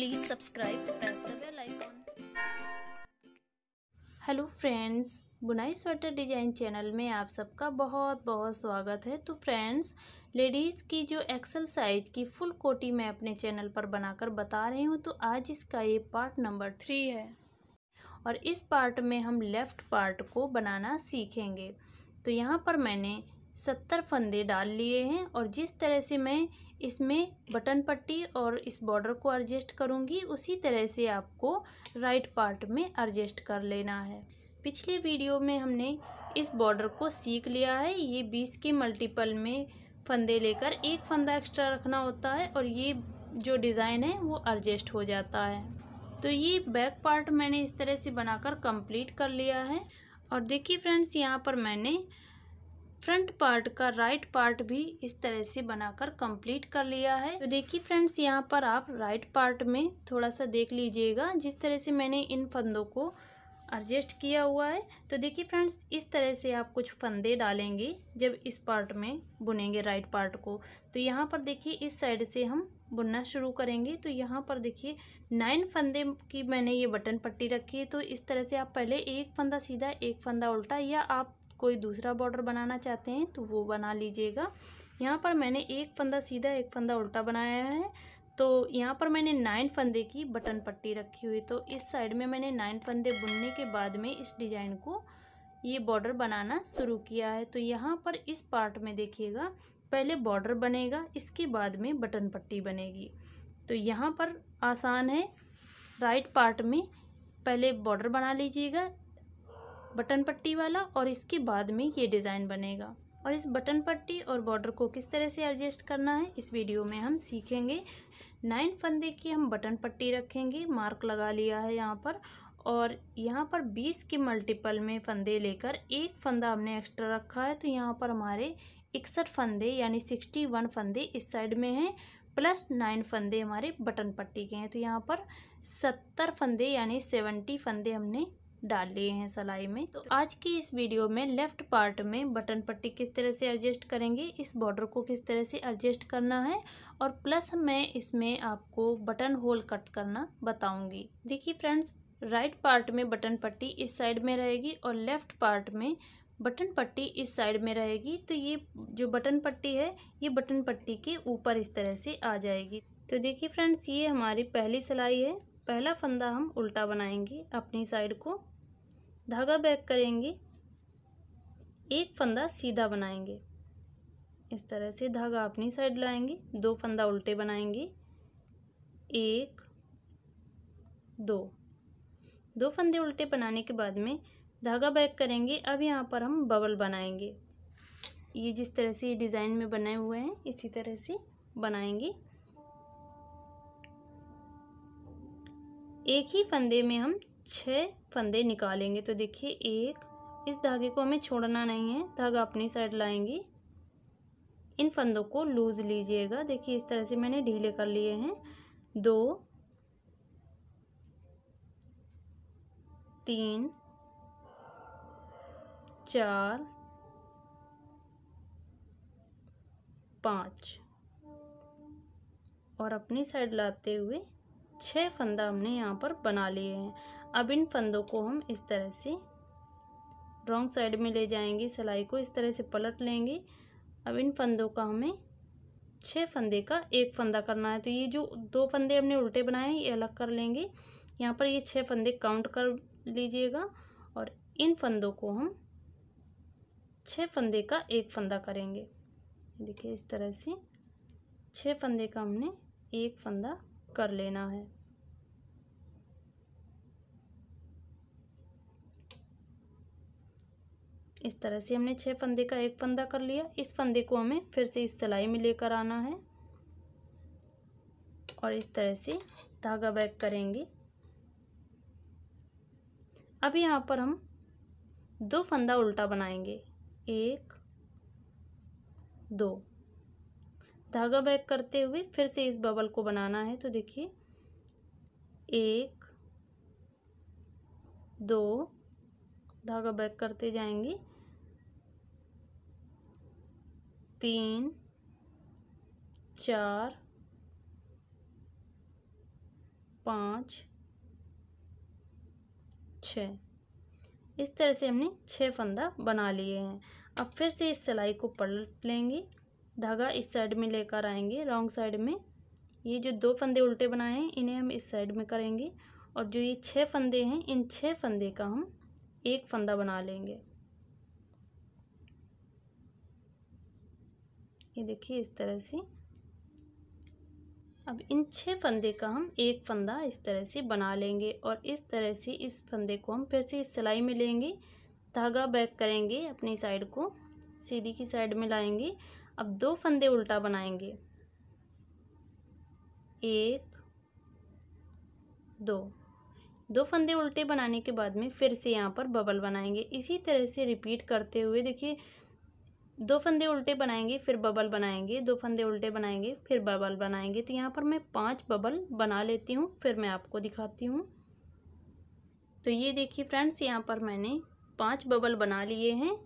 please subscribe press the bell icon hello friends बुनाई sweater design channel में आप सबका बहुत बहुत स्वागत है तो फ्रेंड्स लेडीज़ की जो एक्सल साइज़ की फुल कोटी मैं अपने चैनल पर बनाकर बता रही हूँ तो आज इसका ये पार्ट नंबर थ्री है और इस पार्ट में हम लेफ़्ट पार्ट को बनाना सीखेंगे तो यहाँ पर मैंने सत्तर फंदे डाल लिए हैं और जिस तरह से मैं इसमें बटन पट्टी और इस बॉर्डर को एडजस्ट करूँगी उसी तरह से आपको राइट पार्ट में एडजस्ट कर लेना है पिछले वीडियो में हमने इस बॉर्डर को सीख लिया है ये बीस के मल्टीपल में फंदे लेकर एक फंदा एक्स्ट्रा रखना होता है और ये जो डिज़ाइन है वो एडजस्ट हो जाता है तो ये बैक पार्ट मैंने इस तरह से बनाकर कंप्लीट कर लिया है और देखिए फ्रेंड्स यहाँ पर मैंने फ्रंट पार्ट का राइट पार्ट भी इस तरह से बनाकर कंप्लीट कर लिया है तो देखिए फ्रेंड्स यहाँ पर आप राइट पार्ट में थोड़ा सा देख लीजिएगा जिस तरह से मैंने इन फंदों को एडजस्ट किया हुआ है तो देखिए फ्रेंड्स इस तरह से आप कुछ फंदे डालेंगे जब इस पार्ट में बुनेंगे राइट पार्ट को तो यहाँ पर देखिए इस साइड से हम बुनना शुरू करेंगे तो यहाँ पर देखिए नाइन फंदे की मैंने ये बटन पट्टी रखी है तो इस तरह से आप पहले एक फंदा सीधा एक फंदा उल्टा या आप कोई दूसरा बॉर्डर बनाना चाहते हैं तो वो बना लीजिएगा यहाँ पर मैंने एक फंदा सीधा एक फंदा उल्टा बनाया है तो यहाँ पर मैंने नाइन फंदे की बटन पट्टी रखी हुई तो इस साइड में मैंने नाइन फंदे बुनने के बाद में इस डिज़ाइन को ये बॉर्डर बनाना शुरू किया है तो यहाँ पर इस पार्ट में देखिएगा पहले बॉर्डर बनेगा इसके बाद में बटन पट्टी बनेगी तो यहाँ पर आसान है राइट पार्ट में पहले बॉर्डर बना लीजिएगा बटन पट्टी वाला और इसके बाद में ये डिज़ाइन बनेगा और इस बटन पट्टी और बॉर्डर को किस तरह से एडजस्ट करना है इस वीडियो में हम सीखेंगे नाइन फंदे की हम बटन पट्टी रखेंगे मार्क लगा लिया है यहाँ पर और यहाँ पर बीस के मल्टीपल में फंदे लेकर एक फंदा हमने एक्स्ट्रा रखा है तो यहाँ पर हमारे इकसठ फंदे यानी सिक्सटी वन फंदे इस साइड में हैं प्लस नाइन फंदे हमारे बटन पट्टी के हैं तो यहाँ पर सत्तर फंदे यानी सेवेंटी फंदे हमने डाल लिए हैं सलाई में तो, तो आज की इस वीडियो में लेफ्ट पार्ट में बटन पट्टी किस तरह से एडजस्ट करेंगे इस बॉर्डर को किस तरह से एडजस्ट करना है और प्लस मैं इसमें आपको बटन होल कट करना बताऊंगी देखिए फ्रेंड्स राइट पार्ट में बटन पट्टी इस साइड में रहेगी और लेफ्ट पार्ट में बटन पट्टी इस साइड में रहेगी तो ये जो बटन पट्टी है ये बटन पट्टी के ऊपर इस तरह से आ जाएगी तो देखिए फ्रेंड्स ये हमारी पहली सिलाई है पहला फंदा हम उल्टा बनाएंगे अपनी साइड को धागा बैक करेंगे एक फंदा सीधा बनाएंगे इस तरह से धागा अपनी साइड लाएंगे दो फंदा उल्टे बनाएंगे एक दो दो फंदे उल्टे बनाने के बाद में धागा बैक करेंगे अब यहाँ पर हम बबल बनाएंगे ये जिस तरह से डिज़ाइन में बने हुए हैं इसी तरह से बनाएंगे एक ही फंदे में हम छः फंदे निकालेंगे तो देखिए एक इस धागे को हमें छोड़ना नहीं है धागा अपनी साइड लाएंगे इन फंदों को लूज़ लीजिएगा देखिए इस तरह से मैंने ढीले कर लिए हैं दो तीन चार पाँच और अपनी साइड लाते हुए छः फंदा हमने यहाँ पर बना लिए हैं अब इन फंदों को हम इस तरह से रॉन्ग साइड में ले जाएंगे सिलाई को इस तरह से पलट लेंगे अब इन फंदों का हमें छः फंदे का एक फंदा करना है तो ये जो दो फंदे हमने उल्टे बनाए हैं ये अलग कर लेंगे यहाँ पर ये छः फंदे काउंट कर लीजिएगा और इन फंदों को हम छः फंदे का एक फंदा करेंगे देखिए इस तरह से छः फंदे का हमने एक फंदा कर लेना है इस तरह से हमने छः फंदे का एक फंदा कर लिया इस फंदे को हमें फिर से इस सिलाई में लेकर आना है और इस तरह से धागा बैक करेंगे अब यहाँ पर हम दो फंदा उल्टा बनाएंगे एक दो धागा बैक करते हुए फिर से इस बबल को बनाना है तो देखिए एक दो धागा बैक करते जाएंगे तीन चार पाँच छ इस तरह से हमने छः फंदा बना लिए हैं अब फिर से इस सिलाई को पलट लेंगे धागा इस साइड में लेकर आएंगे रॉन्ग साइड में ये जो दो फंदे उल्टे बनाए हैं इन्हें हम इस साइड में करेंगे और जो ये छः फंदे हैं इन छः फंदे का हम एक फंदा बना लेंगे ये देखिए इस तरह से अब इन छः फंदे का हम एक फंदा इस तरह से बना लेंगे और इस तरह से इस फंदे को हम फिर से इस सिलाई में लेंगे धागा बैक करेंगे अपनी साइड को सीधी की साइड में लाएंगे अब दो फंदे उल्टा बनाएंगे एक दो दो फंदे उल्टे बनाने के बाद में फिर से यहाँ पर बबल बनाएंगे इसी तरह से रिपीट करते हुए देखिए दो फंदे उल्टे बनाएंगे फिर बबल बनाएंगे दो फंदे उल्टे बनाएंगे फिर बबल बनाएंगे तो यहाँ पर मैं पांच बबल बना लेती हूँ फिर मैं आपको दिखाती हूँ तो ये देखिए फ्रेंड्स यहाँ पर मैंने पांच बबल बना लिए हैं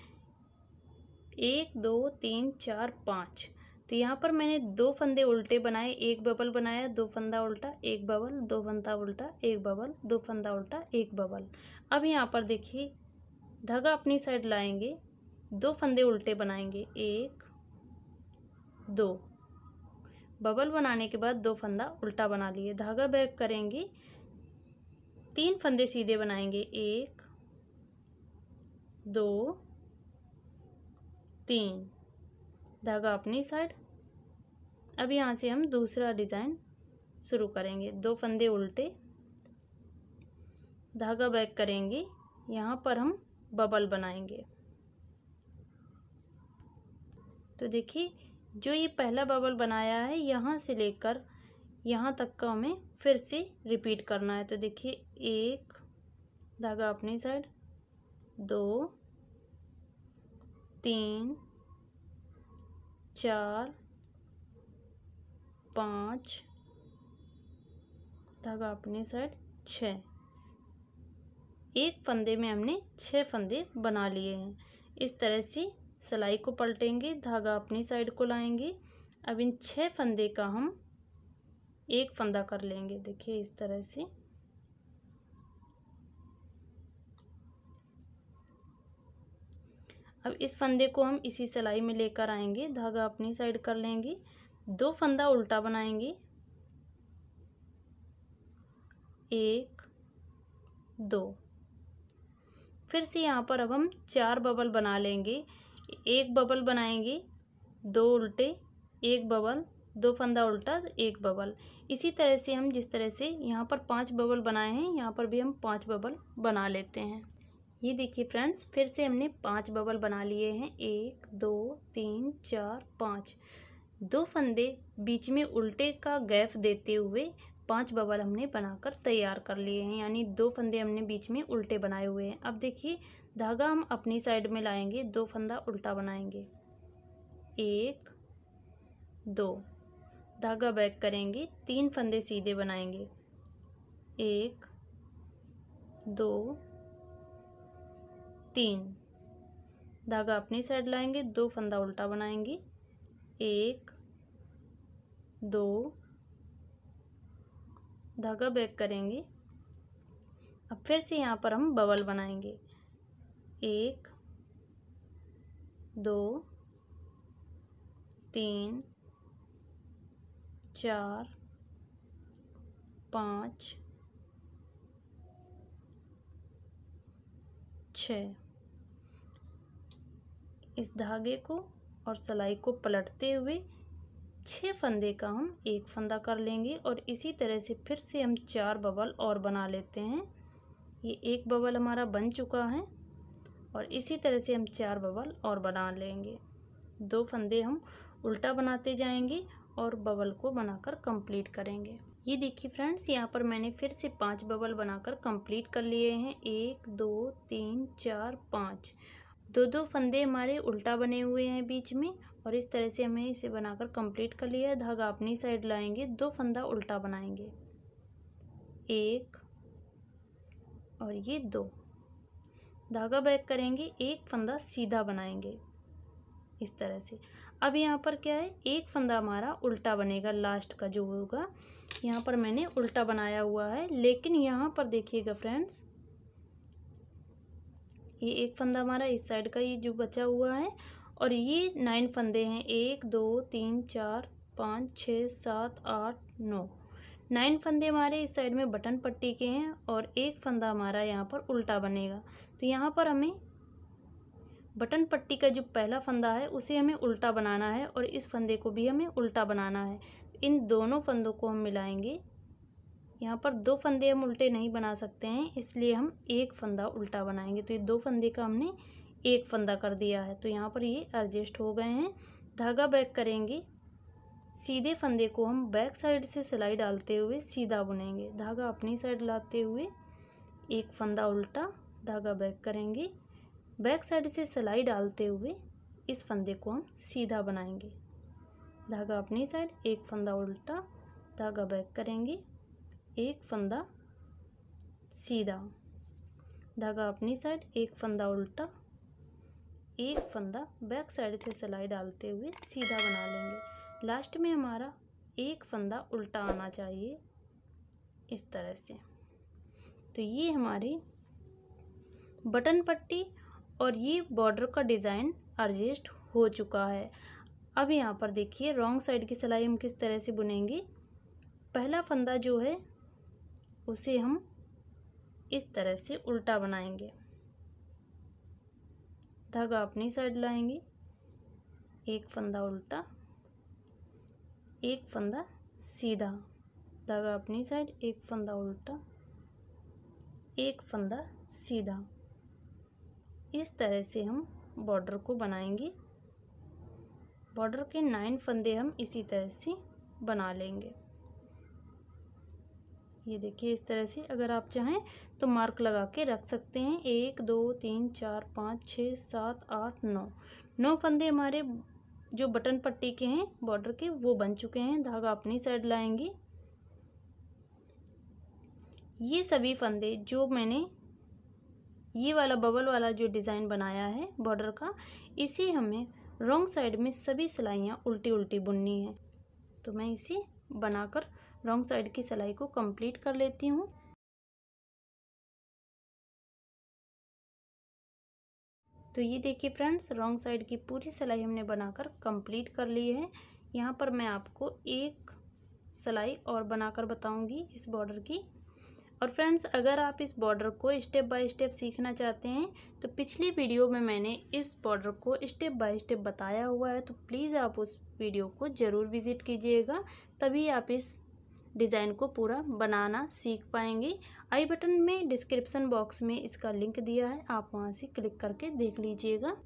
एक दो तीन चार पाँच तो यहाँ पर मैंने दो फंदे उल्टे बनाए एक बबल बनाया दो फंदा उल्टा एक बबल दो फंदा उल्टा एक बबल दो फंदा उल्टा एक बबल अब यहाँ पर देखिए धागा अपनी साइड लाएंगे दो फंदे उल्टे बनाएंगे एक दो बबल बनाने के बाद दो फंदा उल्टा बना लिए धागा बैक करेंगे तीन फंदे सीधे बनाएंगे एक दो तीन धागा अपनी साइड अब यहाँ से हम दूसरा डिज़ाइन शुरू करेंगे दो फंदे उल्टे धागा बैक करेंगे यहाँ पर हम बबल बनाएंगे तो देखिए जो ये पहला बबल बनाया है यहाँ से लेकर यहाँ तक का हमें फिर से रिपीट करना है तो देखिए एक धागा अपनी साइड दो तीन चार पाँच धागा अपनी साइड छः एक फंदे में हमने छः फंदे बना लिए हैं इस तरह से सिलाई को पलटेंगे धागा अपनी साइड को लाएंगे अब इन छः फंदे का हम एक फंदा कर लेंगे देखिए इस तरह से अब इस फंदे को हम इसी सिलाई में लेकर आएंगे धागा अपनी साइड कर लेंगे दो फंदा उल्टा बनाएंगे एक दो फिर से यहाँ पर अब हम चार बबल बना लेंगे एक बबल बनाएंगे दो उल्टे एक बबल दो फंदा उल्टा एक बबल इसी तरह से हम जिस तरह से यहाँ पर पांच बबल बनाए हैं यहाँ पर भी हम पांच बबल बना लेते हैं ये देखिए फ्रेंड्स फिर से हमने पांच बबल बना लिए हैं एक दो तीन चार पाँच दो फंदे बीच में उल्टे का गैप देते हुए पांच बबल हमने बनाकर तैयार कर लिए हैं यानी दो फंदे हमने बीच में उल्टे बनाए हुए हैं अब देखिए धागा हम अपनी साइड में लाएंगे दो फंदा उल्टा बनाएंगे एक दो धागा बैक करेंगे तीन फंदे सीधे बनाएंगे एक दो तीन धागा अपनी साइड लाएंगे दो फंदा उल्टा बनाएंगे एक दो धागा बैक करेंगे अब फिर से यहाँ पर हम बबल बनाएंगे एक दो तीन चार पाँच छः इस धागे को और सलाई को पलटते हुए छः फंदे का हम एक फंदा कर लेंगे और इसी तरह से फिर से हम चार बबल और बना लेते हैं ये एक बबल हमारा बन चुका है और इसी तरह से हम चार बबल और बना लेंगे दो फंदे हम उल्टा बनाते जाएंगे और बबल को बनाकर कंप्लीट करेंगे ये देखिए फ्रेंड्स यहाँ पर मैंने फिर से पांच बबल बनाकर कंप्लीट कर लिए हैं एक दो तीन चार पाँच दो दो फंदे हमारे उल्टा बने हुए हैं बीच में और इस तरह से हमें इसे बनाकर कंप्लीट कर लिया है धागा अपनी साइड लाएंगे दो फंदा उल्टा बनाएंगे एक और ये दो धागा बैक करेंगे एक फंदा सीधा बनाएंगे इस तरह से अब यहाँ पर क्या है एक फंदा हमारा उल्टा बनेगा लास्ट का जो होगा यहाँ पर मैंने उल्टा बनाया हुआ है लेकिन यहाँ पर देखिएगा फ्रेंड्स ये एक फंदा हमारा इस साइड का ये जो बचा हुआ है और ये नाइन फंदे हैं एक दो तीन चार पाँच छः सात आठ नौ नाइन फंदे हमारे इस साइड में बटन पट्टी के हैं और एक फंदा हमारा यहाँ पर उल्टा बनेगा तो यहाँ पर हमें बटन पट्टी का जो पहला फंदा है उसे हमें उल्टा बनाना है और इस फंदे को भी हमें उल्टा बनाना है इन दोनों फंदों को हम मिलाएंगे यहाँ पर दो फंदे हम उल्टे नहीं बना सकते हैं इसलिए हम एक फंदा उल्टा बनाएंगे तो ये दो फंदे का हमने एक फंदा कर दिया है तो यहाँ पर ये एडजस्ट हो गए हैं धागा बैक करेंगे सीधे फंदे को हम बैक साइड से सिलाई डालते हुए सीधा बुनेंगे धागा अपनी साइड लाते हुए एक फंदा उल्टा धागा बैक करेंगे बैक साइड से सिलाई डालते हुए इस फंदे को हम सीधा बनाएंगे धागा अपनी साइड एक फंदा उल्टा धागा बैक करेंगे एक फंदा सीधा धागा अपनी साइड एक फंदा उल्टा एक फंदा बैक साइड से सिलाई डालते हुए सीधा बना लेंगे लास्ट में हमारा एक फंदा उल्टा आना चाहिए इस तरह से तो ये हमारी बटन पट्टी और ये बॉर्डर का डिज़ाइन एडजस्ट हो चुका है अब यहाँ पर देखिए रॉन्ग साइड की सिलाई हम किस तरह से बुनेंगे पहला फंदा जो है उसे हम इस तरह से उल्टा बनाएंगे धागा अपनी साइड लाएंगे एक फंदा उल्टा एक फंदा सीधा धागा अपनी साइड एक फंदा उल्टा एक फंदा सीधा इस तरह से हम बॉर्डर को बनाएंगे बॉर्डर के नाइन फंदे हम इसी तरह से बना लेंगे ये देखिए इस तरह से अगर आप चाहें तो मार्क लगा के रख सकते हैं एक दो तीन चार पाँच छः सात आठ नौ नौ फंदे हमारे जो बटन पट्टी के हैं बॉर्डर के वो बन चुके हैं धागा अपनी साइड लाएंगे ये सभी फंदे जो मैंने ये वाला बबल वाला जो डिज़ाइन बनाया है बॉर्डर का इसे हमें रॉन्ग साइड में सभी सिलाइयाँ उल्टी उल्टी बुननी है तो मैं इसे बनाकर रॉन्ग साइड की सिलाई को कंप्लीट कर लेती हूँ तो ये देखिए फ्रेंड्स रॉन्ग साइड की पूरी सिलाई हमने बनाकर कंप्लीट कर ली है यहाँ पर मैं आपको एक सिलाई और बनाकर बताऊँगी इस बॉर्डर की और फ्रेंड्स अगर आप इस बॉर्डर को स्टेप बाय स्टेप सीखना चाहते हैं तो पिछली वीडियो में मैंने इस बॉर्डर को स्टेप बाय स्टेप बताया हुआ है तो प्लीज़ आप उस वीडियो को ज़रूर विज़िट कीजिएगा तभी आप इस डिज़ाइन को पूरा बनाना सीख पाएंगे आई बटन में डिस्क्रिप्सन बॉक्स में इसका लिंक दिया है आप वहाँ से क्लिक करके देख लीजिएगा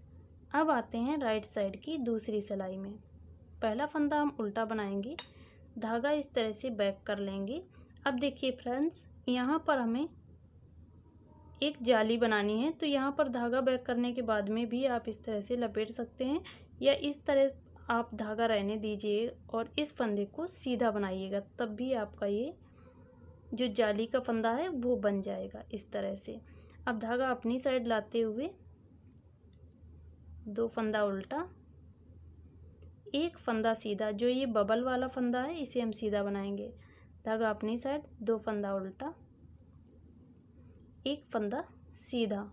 अब आते हैं राइट साइड की दूसरी सिलाई में पहला फंदा हम उल्टा बनाएंगे धागा इस तरह से बैक कर लेंगे अब देखिए फ्रेंड्स यहाँ पर हमें एक जाली बनानी है तो यहाँ पर धागा बैक करने के बाद में भी आप इस तरह से लपेट सकते हैं या इस तरह आप धागा रहने दीजिए और इस फंदे को सीधा बनाइएगा तब भी आपका ये जो जाली का फंदा है वो बन जाएगा इस तरह से अब धागा अपनी साइड लाते हुए दो फंदा उल्टा एक फंदा सीधा जो ये बबल वाला फंदा है इसे हम सीधा बनाएंगे धागा अपनी साइड दो फंदा उल्टा एक फंदा सीधा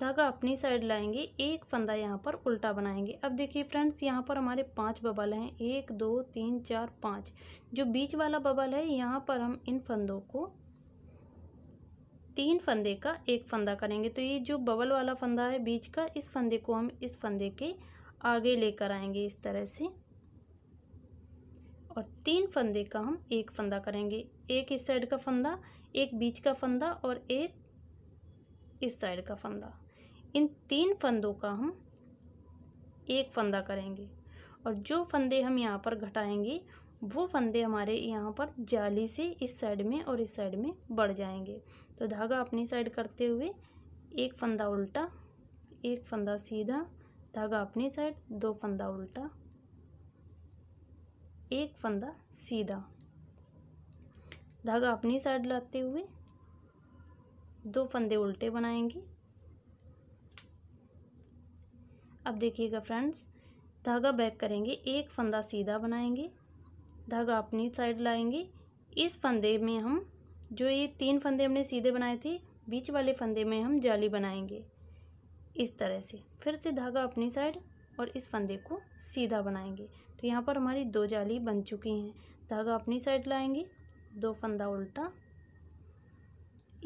धागा अपनी साइड लाएंगे एक फंदा यहाँ पर उल्टा बनाएंगे अब देखिए फ्रेंड्स यहाँ पर हमारे पांच बबल हैं एक दो तीन चार पाँच जो बीच वाला बबल है यहाँ पर हम इन फंदों को तीन फंदे का एक फंदा करेंगे तो ये जो बबल वाला फंदा है बीच का इस फंदे को हम इस फंदे के आगे लेकर आएंगे इस तरह से और तीन फंदे का हम एक फंदा करेंगे एक इस साइड का फंदा एक बीच का फंदा और एक इस साइड का फंदा इन तीन फंदों का हम एक फंदा करेंगे और जो फंदे हम यहाँ पर घटाएंगे वो फंदे हमारे यहाँ पर जाली से इस साइड में और इस साइड में बढ़ जाएंगे तो धागा अपनी साइड करते हुए एक फंदा उल्टा एक फंदा सीधा धागा अपनी साइड दो फंदा उल्टा एक फंदा सीधा धागा अपनी साइड लाते हुए दो फंदे उल्टे बनाएंगे अब देखिएगा फ्रेंड्स धागा बैक करेंगे एक फंदा सीधा बनाएंगे धागा अपनी साइड लाएंगे इस फंदे में हम जो ये तीन फंदे हमने सीधे बनाए थे बीच वाले फंदे में हम जाली बनाएंगे इस तरह से फिर से धागा अपनी साइड और इस फंदे को सीधा बनाएंगे तो यहाँ पर हमारी दो जाली बन चुकी हैं धागा अपनी साइड लाएंगे दो फंदा उल्टा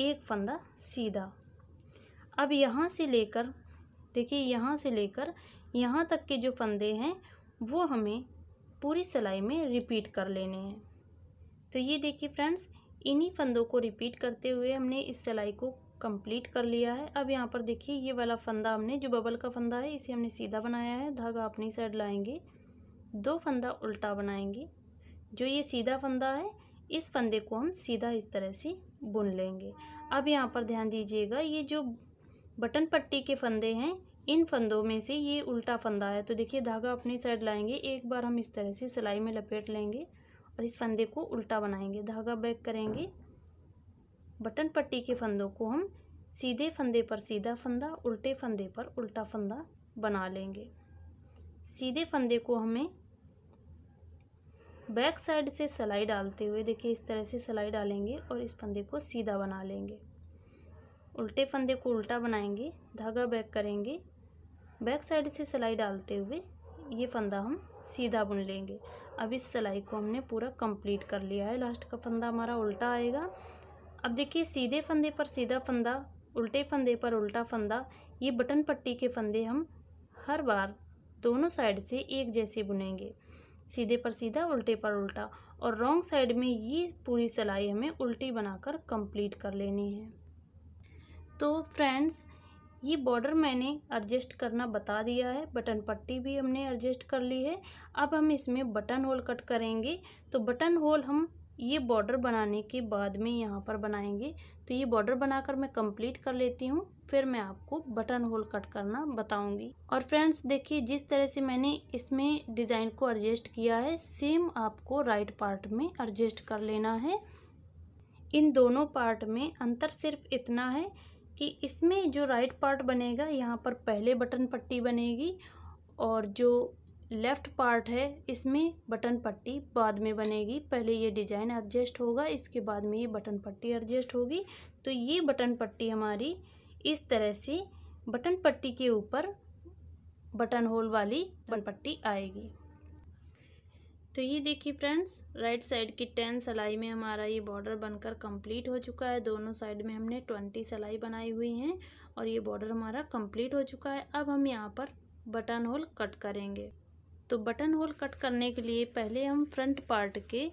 एक फंदा सीधा अब यहाँ से लेकर देखिए यहाँ से लेकर यहाँ तक के जो फंदे हैं वो हमें पूरी सिलाई में रिपीट कर लेने हैं तो ये देखिए फ्रेंड्स इन्हीं फंदों को रिपीट करते हुए हमने इस सिलाई को कंप्लीट कर लिया है अब यहाँ पर देखिए ये वाला फंदा हमने जो बबल का फंदा है इसे हमने सीधा बनाया है धागा अपनी साइड लाएंगे दो फंदा उल्टा बनाएंगे जो ये सीधा फंदा है इस फंदे को हम सीधा इस तरह से बुन लेंगे अब यहाँ पर ध्यान दीजिएगा ये जो बटन पट्टी के फंदे हैं इन फंदों में से ये उल्टा फंदा है तो देखिए धागा अपनी साइड लाएंगे एक बार हम इस तरह से सिलाई में लपेट लेंगे और इस फंदे को उल्टा बनाएंगे धागा बैक करेंगे बटन पट्टी के फंदों को हम सीधे फंदे पर सीधा फंदा उल्टे फंदे पर उल्टा फंदा बना लेंगे सीधे फंदे को हमें बैक साइड से सिलाई डालते हुए देखिए इस तरह से सिलाई डालेंगे और इस फंदे को सीधा बना लेंगे उल्टे फंदे को उल्टा बनाएंगे धागा बैक करेंगे बैक साइड से सिलाई डालते हुए ये फंदा हम सीधा बुन लेंगे अब इस सिलाई को हमने पूरा कंप्लीट कर लिया है लास्ट का फंदा हमारा उल्टा आएगा अब देखिए सीधे फंदे पर सीधा फंदा उल्टे फंदे पर उल्टा फंदा ये बटन पट्टी के फंदे हम हर बार दोनों साइड से एक जैसे बुनेंगे सीधे पर सीधा उल्टे पर उल्टा और रॉन्ग साइड में ये पूरी सिलाई हमें उल्टी बनाकर कंप्लीट कर लेनी है तो फ्रेंड्स ये बॉर्डर मैंने एडजस्ट करना बता दिया है बटन पट्टी भी हमने एडजस्ट कर ली है अब हम इसमें बटन होल कट करेंगे तो बटन होल हम ये बॉर्डर बनाने के बाद में यहाँ पर बनाएंगे तो ये बॉर्डर बनाकर मैं कंप्लीट कर लेती हूँ फिर मैं आपको बटन होल कट करना बताऊँगी और फ्रेंड्स देखिए जिस तरह से मैंने इसमें डिज़ाइन को एडजस्ट किया है सेम आपको राइट पार्ट में एडजस्ट कर लेना है इन दोनों पार्ट में अंतर सिर्फ इतना है कि इसमें जो राइट पार्ट बनेगा यहाँ पर पहले बटन पट्टी बनेगी और जो लेफ़्ट पार्ट है इसमें बटन पट्टी बाद में बनेगी पहले ये डिज़ाइन एडजस्ट होगा इसके बाद में ये बटन पट्टी एडजस्ट होगी तो ये बटन पट्टी हमारी इस तरह से बटन पट्टी के ऊपर बटन होल वाली बटन पट्टी आएगी तो ये देखिए फ्रेंड्स राइट साइड की टेन सलाई में हमारा ये बॉर्डर बनकर कंप्लीट हो चुका है दोनों साइड में हमने ट्वेंटी सिलाई बनाई हुई हैं और ये बॉर्डर हमारा कंप्लीट हो चुका है अब हम यहाँ पर बटन होल कट करेंगे तो बटन होल कट करने के लिए पहले हम फ्रंट पार्ट के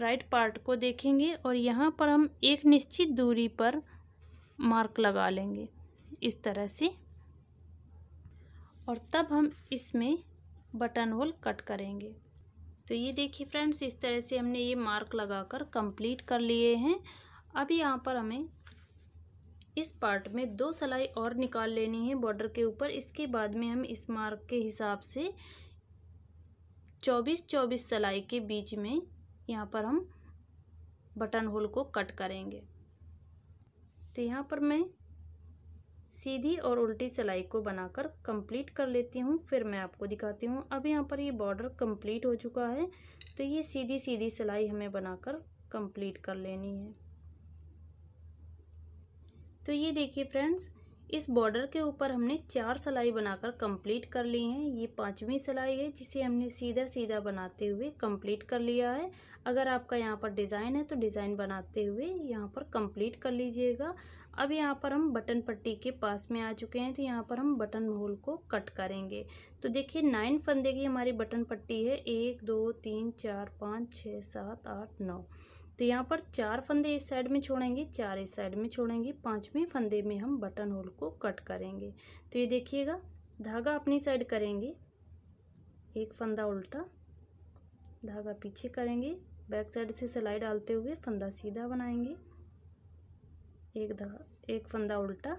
राइट पार्ट को देखेंगे और यहाँ पर हम एक निश्चित दूरी पर मार्क लगा लेंगे इस तरह से और तब हम इसमें बटन होल कट करेंगे तो ये देखिए फ्रेंड्स इस तरह से हमने ये मार्क लगाकर कंप्लीट कर लिए हैं अब यहाँ पर हमें इस पार्ट में दो सलाई और निकाल लेनी है बॉर्डर के ऊपर इसके बाद में हम इस मार्क के हिसाब से चौबीस चौबीस सलाई के बीच में यहाँ पर हम बटन होल को कट करेंगे तो यहाँ पर मैं सीधी और उल्टी सिलाई को बनाकर कंप्लीट कर लेती हूँ फिर मैं आपको दिखाती हूँ अब यहाँ पर ये बॉर्डर कंप्लीट हो चुका है तो ये सीधी सीधी सिलाई हमें बनाकर कंप्लीट कर लेनी है तो ये देखिए फ्रेंड्स इस बॉर्डर के ऊपर हमने चार सिलाई बनाकर कंप्लीट कर ली हैं ये पांचवी सिलाई है जिसे हमने सीधा सीधा बनाते हुए कंप्लीट कर लिया है अगर आपका यहाँ पर डिज़ाइन है तो डिज़ाइन बनाते हुए यहाँ पर कंप्लीट कर लीजिएगा अब यहाँ पर हम बटन पट्टी के पास में आ चुके हैं तो यहाँ पर हम बटन होल को कट करेंगे तो देखिए नाइन फंदे की हमारी बटन पट्टी है एक दो तीन चार पाँच छः सात आठ नौ तो यहाँ पर चार फंदे इस साइड में छोड़ेंगे चार इस साइड में छोड़ेंगे पाँचवें फंदे में हम बटन होल को कट करेंगे तो ये देखिएगा धागा अपनी साइड करेंगे एक फंदा उल्टा धागा पीछे करेंगे बैक साइड से सिलाई डालते हुए फंदा सीधा बनाएंगे एक धगा एक फंदा उल्टा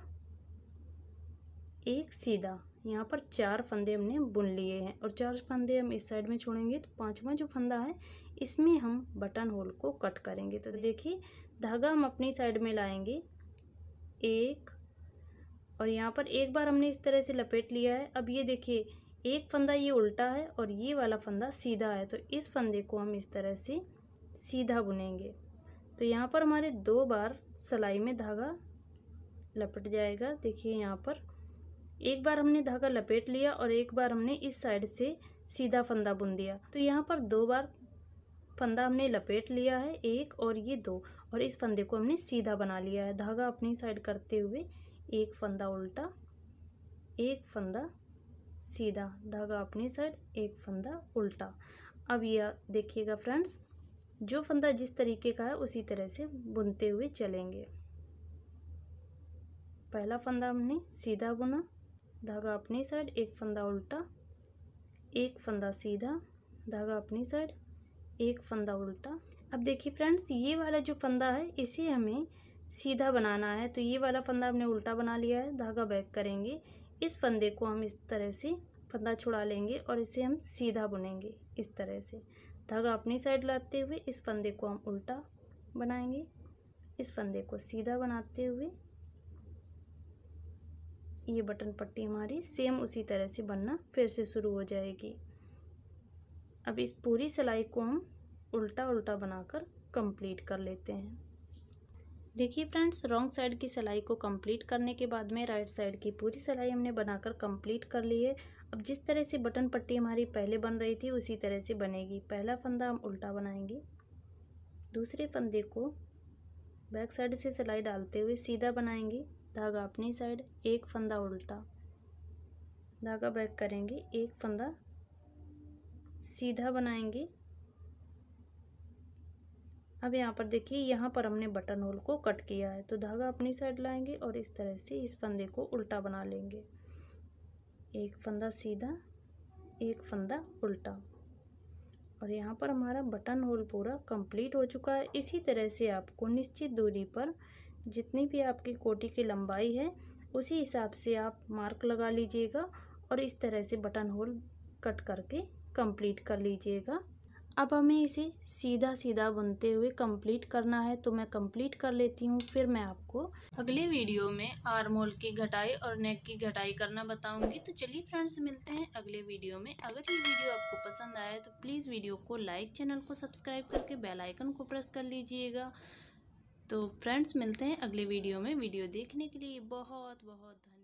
एक सीधा यहाँ पर चार फंदे हमने बुन लिए हैं और चार फंदे हम इस साइड में छोड़ेंगे तो पांचवा जो फंदा है इसमें हम बटन होल को कट करेंगे तो देखिए धागा हम अपनी साइड में लाएंगे एक और यहाँ पर एक बार हमने इस तरह से लपेट लिया है अब ये देखिए एक फंदा ये उल्टा है और ये वाला फंदा सीधा है तो इस फंदे को हम इस तरह से सीधा बुनेंगे तो यहाँ पर हमारे दो बार सिलाई में धागा लपट जाएगा देखिए यहाँ पर एक बार हमने धागा लपेट लिया और एक बार हमने इस साइड से सीधा फंदा बुन दिया तो यहाँ पर दो बार फंदा हमने लपेट लिया है एक और ये दो और इस फंदे को हमने सीधा बना लिया है धागा अपनी साइड करते हुए एक फंदा उल्टा एक फंदा सीधा धागा अपनी साइड एक फंदा उल्टा अब यह देखिएगा फ्रेंड्स जो फंदा जिस तरीके का है उसी तरह से बुनते हुए चलेंगे पहला फंदा हमने सीधा बुना धागा अपनी साइड एक फंदा उल्टा एक फंदा सीधा धागा अपनी साइड एक फंदा उल्टा अब देखिए फ्रेंड्स ये वाला जो फंदा है इसे हमें सीधा बनाना है तो ये वाला फंदा हमने उल्टा बना लिया है धागा बैक करेंगे इस फंदे को हम इस तरह से फंदा छुड़ा लेंगे और इसे हम सीधा बुनेंगे इस तरह से धागा अपनी साइड लाते हुए इस फंदे को हम उल्टा बनाएंगे इस फंदे को सीधा बनाते हुए ये बटन पट्टी हमारी सेम उसी तरह से बनना फिर से शुरू हो जाएगी अब इस पूरी सिलाई को हम उल्टा उल्टा बनाकर कंप्लीट कर लेते हैं देखिए फ्रेंड्स रॉन्ग साइड की सिलाई को कंप्लीट करने के बाद में राइट साइड की पूरी सिलाई हमने बनाकर कंप्लीट कर ली है अब जिस तरह से बटन पट्टी हमारी पहले बन रही थी उसी तरह से बनेगी पहला फंदा हम उल्टा बनाएंगे दूसरे फंदे को बैक साइड से सिलाई डालते हुए सीधा बनाएंगे धागा अपनी साइड एक फंदा उल्टा धागा बैक करेंगे एक फंदा सीधा बनाएंगे अब यहाँ पर देखिए यहाँ पर हमने बटन होल को कट किया है तो धागा अपनी साइड लाएंगे और इस तरह से इस फंदे को उल्टा बना लेंगे एक फंदा सीधा एक फंदा उल्टा और यहाँ पर हमारा बटन होल पूरा कंप्लीट हो चुका है इसी तरह से आपको निश्चित दूरी पर जितनी भी आपकी कोटी की लंबाई है उसी हिसाब से आप मार्क लगा लीजिएगा और इस तरह से बटन होल कट करके कंप्लीट कर लीजिएगा अब हमें इसे सीधा सीधा बुनते हुए कंप्लीट करना है तो मैं कंप्लीट कर लेती हूँ फिर मैं आपको अगले वीडियो में आर्मोल की घटाई और नेक की घटाई करना बताऊंगी तो चलिए फ्रेंड्स मिलते हैं अगले वीडियो में अगर ये वीडियो आपको पसंद आया तो प्लीज़ वीडियो को लाइक चैनल को सब्सक्राइब करके बेलाइकन को प्रेस कर लीजिएगा तो फ्रेंड्स मिलते हैं अगले वीडियो में वीडियो देखने के लिए बहुत बहुत धन्यवाद